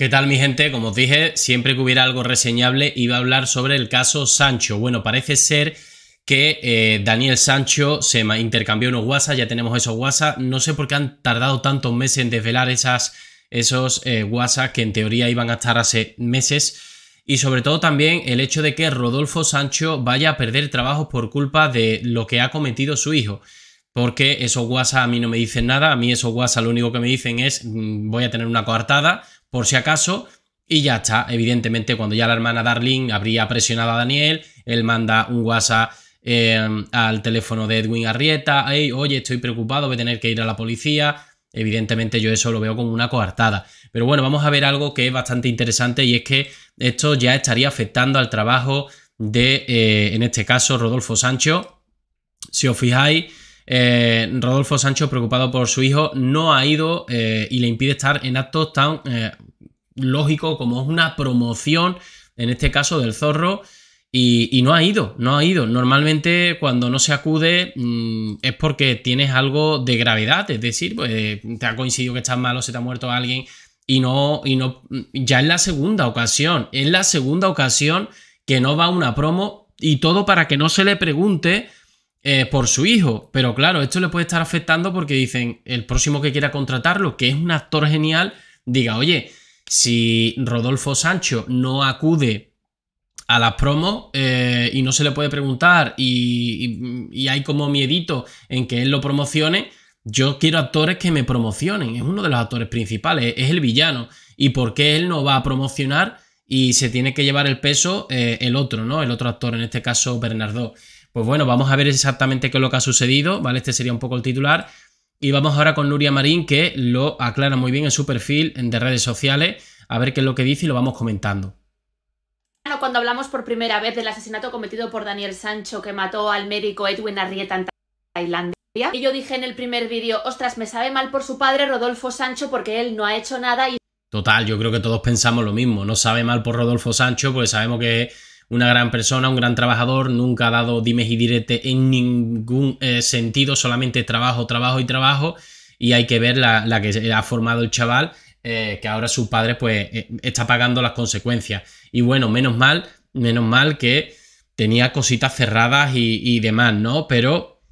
¿Qué tal mi gente? Como os dije, siempre que hubiera algo reseñable iba a hablar sobre el caso Sancho. Bueno, parece ser que eh, Daniel Sancho se intercambió unos WhatsApp, ya tenemos esos WhatsApp. No sé por qué han tardado tantos meses en desvelar esos eh, WhatsApp que en teoría iban a estar hace meses. Y sobre todo también el hecho de que Rodolfo Sancho vaya a perder trabajo por culpa de lo que ha cometido su hijo porque esos WhatsApp a mí no me dicen nada, a mí esos WhatsApp lo único que me dicen es mm, voy a tener una coartada por si acaso, y ya está. Evidentemente, cuando ya la hermana Darling habría presionado a Daniel, él manda un WhatsApp em, al teléfono de Edwin Arrieta, oye, estoy preocupado, voy a tener que ir a la policía. Evidentemente yo eso lo veo como una coartada. Pero bueno, vamos a ver algo que es bastante interesante y es que esto ya estaría afectando al trabajo de, eh, en este caso, Rodolfo Sancho. Si os fijáis, eh, Rodolfo Sancho, preocupado por su hijo, no ha ido eh, y le impide estar en actos tan eh, lógicos como es una promoción, en este caso del zorro, y, no ha ido, no ha ido. Normalmente cuando no se acude mm, es porque tienes algo de gravedad, es decir, pues, te ha coincidido que estás malo, se te ha muerto alguien y no, y no, mm, ya es la segunda ocasión, es la segunda ocasión que no va a una promo y todo para que no se le pregunte eh, por su hijo. Pero claro, esto le puede estar afectando porque dicen, el próximo que quiera contratarlo, que es un actor genial, diga, oye, si Rodolfo Sancho no acude a las promos eh, y no se le puede preguntar y, hay como miedito en que él lo promocione, yo quiero actores que me promocionen. Es uno de los actores principales, es el villano. ¿Y porque él no va a promocionar y se tiene que llevar el peso eh, el otro, ¿no? El otro actor, en este caso Bernardo. Pues bueno, vamos a ver exactamente qué es lo que ha sucedido, ¿vale? Este sería un poco el titular. Y vamos ahora con Nuria Marín, que lo aclara muy bien en su perfil de redes sociales, a ver qué es lo que dice y lo vamos comentando cuando hablamos por primera vez del asesinato cometido por Daniel Sancho que mató al médico Edwin Arrieta en Tailandia. Y yo dije en el primer vídeo, ostras, me sabe mal por su padre Rodolfo Sancho porque él no ha hecho nada y... Total, yo creo que todos pensamos lo mismo, no sabe mal por Rodolfo Sancho, pues sabemos que una gran persona, un gran trabajador, nunca ha dado dimes y diretes en ningún eh, sentido, solamente trabajo, trabajo y trabajo. Y hay que ver la, la que ha formado el chaval, eh, que ahora su padre pues eh, está pagando las consecuencias. Y bueno, menos mal, menos mal que tenía cositas cerradas y, y demás, ¿no? Pero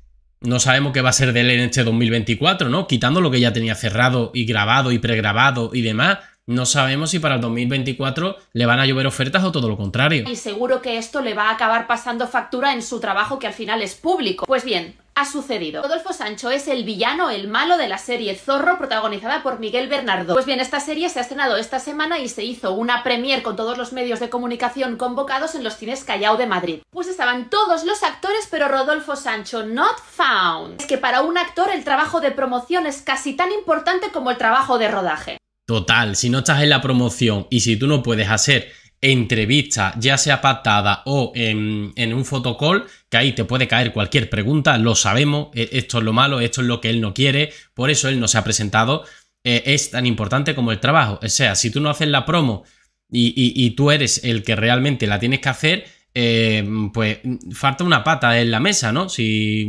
no sabemos qué va a ser de él en este 2024, ¿no? Quitando lo que ya tenía cerrado y grabado y pregrabado y demás, no sabemos si para el 2024 le van a llover ofertas o todo lo contrario. Y seguro que esto le va a acabar pasando factura en su trabajo que al final es público. Pues bien, ha sucedido. Rodolfo Sancho es el villano, el malo de la serie Zorro, protagonizada por Miguel Bernardo. Pues bien, esta serie se ha estrenado esta semana y se hizo una premier con todos los medios de comunicación convocados en los cines Callao de Madrid. Pues estaban todos los actores, pero Rodolfo Sancho not found. Es que para un actor el trabajo de promoción es casi tan importante como el trabajo de rodaje. Total, si no estás en la promoción y si tú no puedes hacer entrevista, ya sea pactada o en, un fotocall, que ahí te puede caer cualquier pregunta, lo sabemos, e, esto es lo malo, esto es lo que él no quiere, por eso él no se ha presentado, eh, es tan importante como el trabajo. O sea, si tú no haces la promo y, tú eres el que realmente la tienes que hacer, eh, pues falta una pata en la mesa, ¿no? Si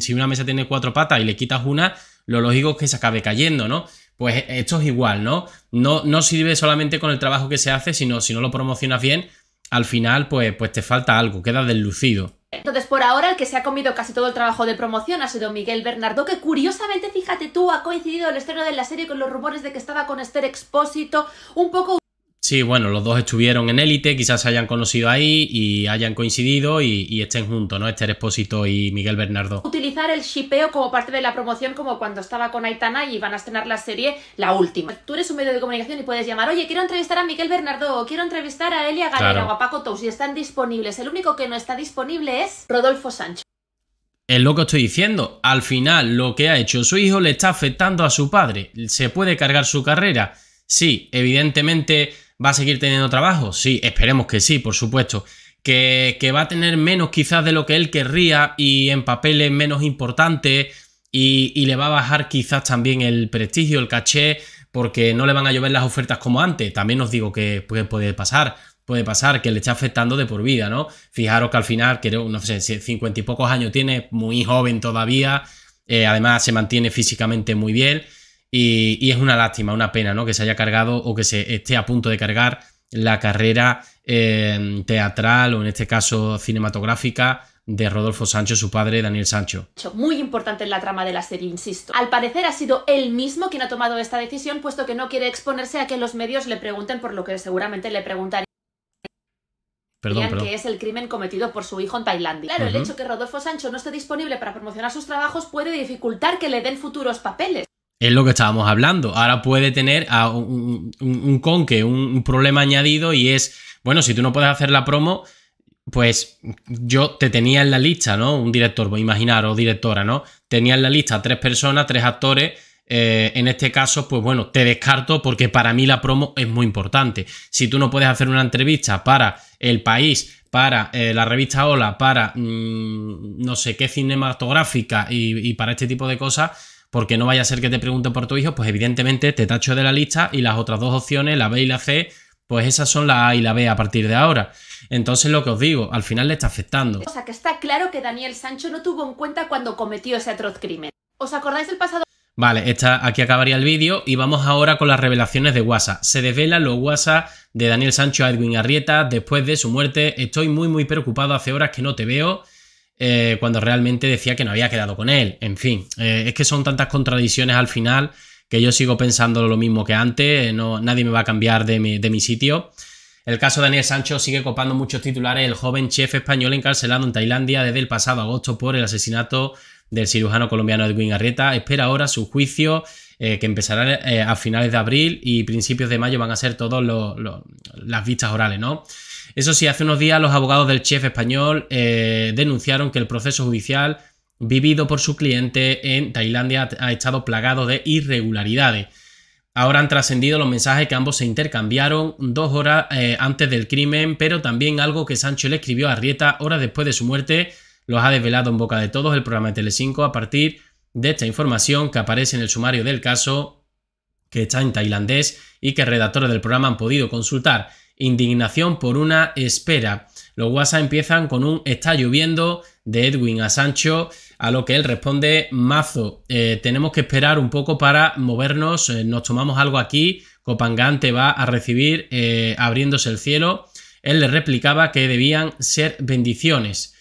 si una mesa tiene cuatro patas y le quitas una, lo lógico es que se acabe cayendo, ¿no? Pues esto es igual, ¿no? No, no sirve solamente con el trabajo que se hace, sino si no lo promocionas bien, al final pues, pues te falta algo, queda deslucido. Entonces, por ahora, el que se ha comido casi todo el trabajo de promoción ha sido Miguel Bernardo, que curiosamente, fíjate tú, ha coincidido el estreno de la serie con los rumores de que estaba con Esther Expósito, un poco Sí, bueno, los dos estuvieron en élite, quizás se hayan conocido ahí y hayan coincidido y, estén juntos, ¿no? Esther Espósito y Miguel Bernardo. Utilizar el shipeo como parte de la promoción, como cuando estaba con Aitana y van a estrenar la serie La Última. Tú eres un medio de comunicación y puedes llamar, oye, quiero entrevistar a Miguel Bernardo, o quiero entrevistar a Elia Galera o a Paco Tous y están disponibles. El único que no está disponible es Rodolfo Sancho. Es lo que estoy diciendo. Al final, lo que ha hecho su hijo le está afectando a su padre. Se puede cargar su carrera. Sí, evidentemente ¿Va a seguir teniendo trabajo? Sí, esperemos que sí, por supuesto. Que, va a tener menos quizás de lo que él querría y en papeles menos importantes y, le va a bajar quizás también el prestigio, el caché, porque no le van a llover las ofertas como antes. También os digo que, puede pasar puede pasar, que le está afectando de por vida, ¿no? Fijaros que al final, creo, no sé, cincuenta y pocos años tiene, muy joven todavía, eh, además se mantiene físicamente muy bien y, es una lástima, una pena, ¿no? Que se haya cargado o que se esté a punto de cargar la carrera eh, teatral o en este caso cinematográfica de Rodolfo Sancho, su padre Daniel Sancho. Muy importante en la trama de la serie, insisto. Al parecer ha sido él mismo quien ha tomado esta decisión, puesto que no quiere exponerse a que los medios le pregunten por lo que seguramente le preguntarían Perdón, que es el crimen cometido por su hijo en Tailandia. Claro, el hecho que Rodolfo Sancho no esté disponible para promocionar sus trabajos puede dificultar que le den futuros papeles. Es lo que estábamos hablando. Ahora puede tener un, conque, un, problema añadido y es, bueno, si tú no puedes hacer la promo, pues yo te tenía en la lista, ¿no? Un director, voy pues a imaginar, o directora, ¿no? Tenía en la lista tres personas, tres actores. Eh, en este caso, pues bueno, te descarto porque para mí la promo es muy importante. Si tú no puedes hacer una entrevista para El País, para eh, la revista Hola, para mm, no sé qué cinematográfica y, y para este tipo de cosas, porque no vaya a ser que te pregunte por tu hijo, pues evidentemente te tacho de la lista y las otras dos opciones, la B y la C, pues esas son la A y la B a partir de ahora. Entonces lo que os digo, al final le está afectando. O sea que está claro que Daniel Sancho no tuvo en cuenta cuando cometió ese atroz crimen. ¿Os acordáis del pasado? Vale, aquí acabaría el vídeo y vamos ahora con las revelaciones de WhatsApp. Se desvelan los WhatsApp de Daniel Sancho a Edwin Arrieta después de su muerte. Estoy muy muy preocupado, hace horas que no te veo. Eh, cuando realmente decía que no había quedado con él. En fin, eh, es que son tantas contradicciones al final que yo sigo pensando lo mismo que antes, eh, no, nadie me va a cambiar de mi, sitio. El caso de Daniel Sancho sigue copando muchos titulares. El joven chef español encarcelado en Tailandia desde el pasado agosto por el asesinato del cirujano colombiano Edwin Arrieta espera ahora su juicio que empezará a finales de abril y principios de mayo van a ser todas las vistas orales, ¿no? Eso sí, hace unos días los abogados del chef español eh, denunciaron que el proceso judicial vivido por su cliente en Tailandia ha estado plagado de irregularidades. Ahora han trascendido los mensajes que ambos se intercambiaron dos horas eh, antes del crimen, pero también algo que Sancho le escribió a Rieta horas después de su muerte, los ha desvelado en boca de todos el programa de Telecinco a partir de esta información que aparece en el sumario del caso que está en tailandés y que redactores del programa han podido consultar indignación por una espera. Los WhatsApp empiezan con un está lloviendo de Edwin a Sancho, a lo que él responde, mazo, eh, tenemos que esperar un poco para movernos, eh, nos tomamos algo aquí, ...Copangante va a recibir eh, abriéndose el cielo. Él le replicaba que debían ser bendiciones.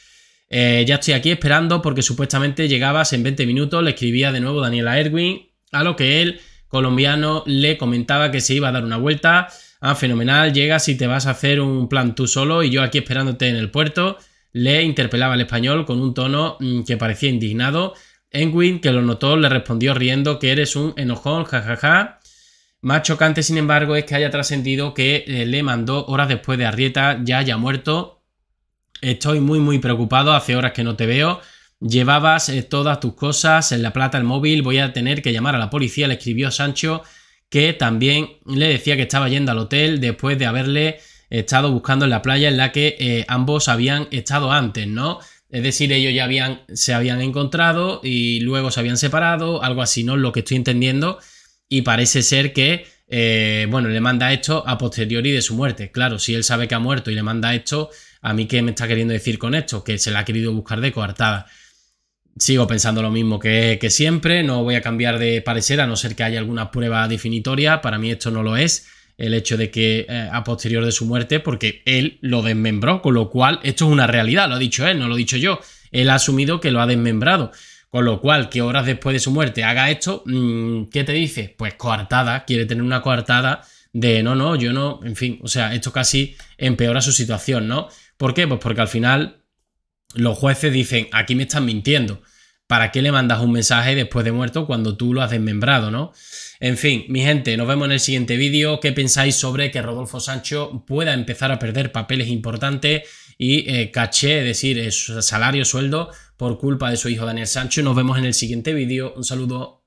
ya estoy aquí esperando porque supuestamente llegabas en 20 minutos, le escribía de nuevo Daniel a Edwin, a lo que él, colombiano, le comentaba que se iba a dar una vuelta ah, fenomenal, llegas y te vas a hacer un plan tú solo y yo aquí esperándote en el puerto, le interpelaba al español con un tono mm, que parecía indignado. Engwin, que lo notó, le respondió riendo que eres un enojón, jajaja. Ja, Más chocante, sin embargo, es que haya trascendido que eh, le mandó horas después de Arrieta, ya haya muerto. Estoy muy, muy preocupado, hace horas que no te veo. Llevabas eh, todas tus cosas, en la plata, el móvil, voy a tener que llamar a la policía, le escribió Sancho que también le decía que estaba yendo al hotel después de haberle estado buscando en la playa en la que eh, ambos habían estado antes, ¿no? Es decir, ellos ya habían, se habían encontrado y luego se habían separado, algo así, ¿no? Lo que estoy entendiendo. Y parece ser que, eh, bueno, le manda esto a posteriori de su muerte. Claro, si él sabe que ha muerto y le manda esto, a mí qué me está queriendo decir con esto, que se la ha querido buscar de coartada sigo pensando lo mismo que, siempre, no voy a cambiar de parecer a no ser que haya alguna prueba definitoria, para mí esto no lo es, el hecho de que eh, a posterior de su muerte, porque él lo desmembró, con lo cual esto es una realidad, lo ha dicho él, no lo he dicho yo, él ha asumido que lo ha desmembrado. Con lo cual, que horas después de su muerte haga esto, mm, ¿qué te dice? Pues coartada, quiere tener una coartada de no, no, yo no, en fin, o sea, esto casi empeora su situación, ¿no? ¿Por qué? Pues porque al final los jueces dicen, aquí me están mintiendo. ¿Para qué le mandas un mensaje después de muerto cuando tú lo has desmembrado, no? En fin, mi gente, nos vemos en el siguiente vídeo. ¿Qué pensáis sobre que Rodolfo Sancho pueda empezar a perder papeles importantes y eh, caché, es decir, eh, salario, sueldo, por culpa de su hijo Daniel Sancho? Nos vemos en el siguiente vídeo. Un saludo.